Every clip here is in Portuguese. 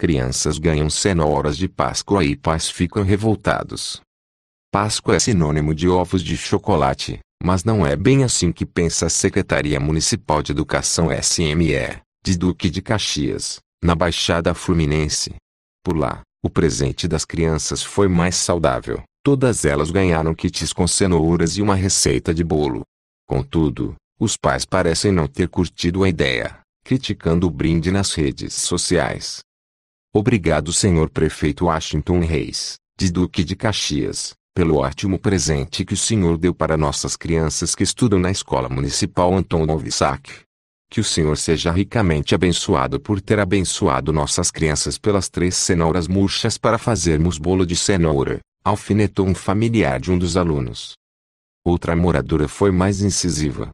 Crianças ganham cenouras de Páscoa e pais ficam revoltados. Páscoa é sinônimo de ovos de chocolate, mas não é bem assim que pensa a Secretaria Municipal de Educação SME, de Duque de Caxias, na Baixada Fluminense. Por lá, o presente das crianças foi mais saudável. Todas elas ganharam kits com cenouras e uma receita de bolo. Contudo, os pais parecem não ter curtido a ideia, criticando o brinde nas redes sociais. Obrigado Senhor Prefeito Washington Reis, de Duque de Caxias, pelo ótimo presente que o Senhor deu para nossas crianças que estudam na Escola Municipal Anton Novisac. Que o Senhor seja ricamente abençoado por ter abençoado nossas crianças pelas três cenouras murchas para fazermos bolo de cenoura, alfinetou um familiar de um dos alunos. Outra moradora foi mais incisiva.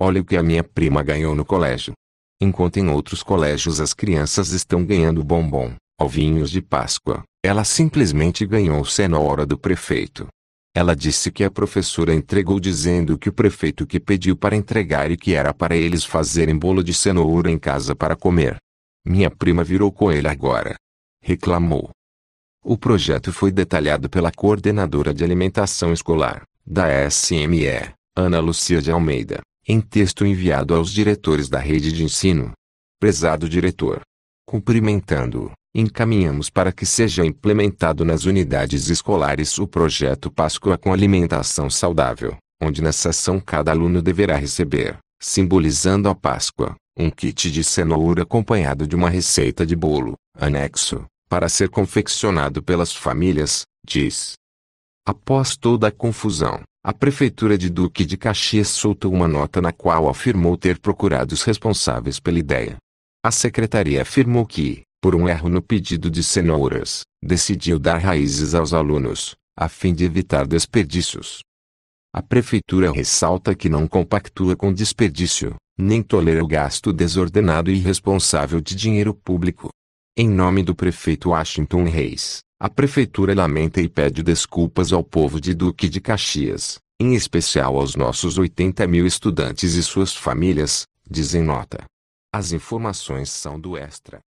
Olha o que a minha prima ganhou no colégio. Enquanto em outros colégios as crianças estão ganhando bombom, ovinhos de Páscoa, ela simplesmente ganhou cenoura do prefeito. Ela disse que a professora entregou dizendo que o prefeito que pediu para entregar e que era para eles fazerem bolo de cenoura em casa para comer. Minha prima virou com ele agora. Reclamou. O projeto foi detalhado pela coordenadora de alimentação escolar, da SME, Ana Lucia de Almeida, em texto enviado aos diretores da rede de ensino. Prezado diretor. Cumprimentando-o, encaminhamos para que seja implementado nas unidades escolares o projeto Páscoa com alimentação saudável, onde na sessão cada aluno deverá receber, simbolizando a Páscoa, um kit de cenoura acompanhado de uma receita de bolo, anexo, para ser confeccionado pelas famílias, diz. Após toda a confusão, a Prefeitura de Duque de Caxias soltou uma nota na qual afirmou ter procurado os responsáveis pela ideia. A secretaria afirmou que, por um erro no pedido de cenouras, decidiu dar raízes aos alunos, a fim de evitar desperdícios. A prefeitura ressalta que não compactua com desperdício, nem tolera o gasto desordenado e irresponsável de dinheiro público. Em nome do prefeito Washington Reis, a prefeitura lamenta e pede desculpas ao povo de Duque de Caxias, em especial aos nossos 80 mil estudantes e suas famílias, dizem nota. As informações são do Extra.